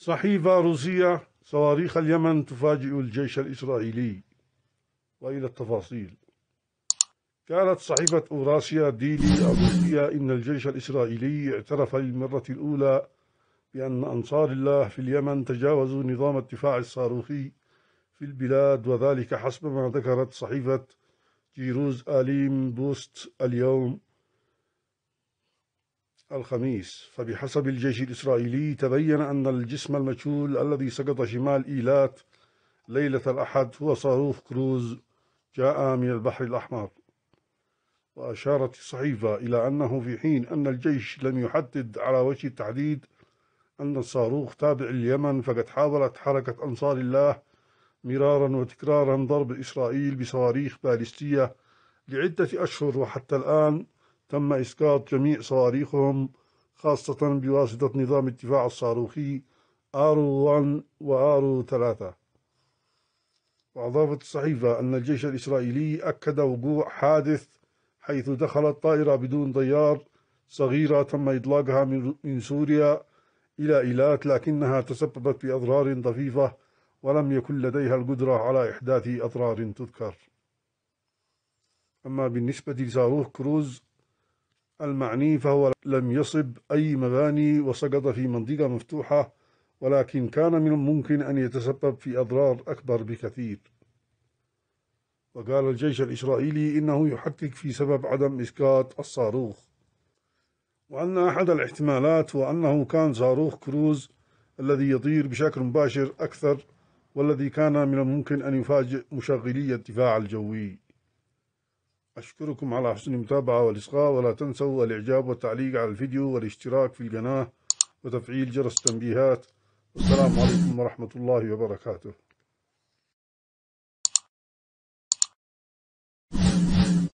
صحيفة روسية صواريخ اليمن تفاجئ الجيش الإسرائيلي وإلى التفاصيل قالت صحيفة أوراسيا ديلي الروسية إن الجيش الإسرائيلي اعترف للمرة الأولى بأن أنصار الله في اليمن تجاوزوا نظام الدفاع الصاروخي في البلاد وذلك حسب ما ذكرت صحيفة جيروز آليم بوست اليوم الخميس فبحسب الجيش الإسرائيلي تبين أن الجسم المجهول الذي سقط شمال إيلات ليلة الأحد هو صاروخ كروز جاء من البحر الأحمر وأشارت الصحيفة إلى أنه في حين أن الجيش لم يحدد على وجه التحديد أن الصاروخ تابع لليمن فقد حاولت حركة أنصار الله مرارا وتكرارا ضرب إسرائيل بصواريخ باليستية لعدة أشهر وحتى الآن تم إسقاط جميع صواريخهم خاصة بواسطة نظام الدفاع الصاروخي آرو 1 وآرو 3 وأضافت الصحيفة أن الجيش الإسرائيلي أكد وقوع حادث حيث دخلت طائرة بدون طيار صغيرة تم إطلاقها من سوريا إلى إيلات لكنها تسببت بأضرار طفيفة ولم يكن لديها القدرة على إحداث أضرار تذكر أما بالنسبة لصاروخ كروز المعني فهو لم يصب أي مباني وسقط في منطقة مفتوحة ولكن كان من الممكن أن يتسبب في أضرار أكبر بكثير وقال الجيش الإسرائيلي إنه يحقق في سبب عدم إسقاط الصاروخ وأن أحد الاحتمالات هو أنه كان صاروخ كروز الذي يطير بشكل مباشر أكثر والذي كان من الممكن أن يفاجئ مشغلي الدفاع الجوي أشكركم على حسن المتابعة والإصغاء ولا تنسوا الإعجاب والتعليق على الفيديو والاشتراك في القناة وتفعيل جرس التنبيهات والسلام عليكم ورحمة الله وبركاته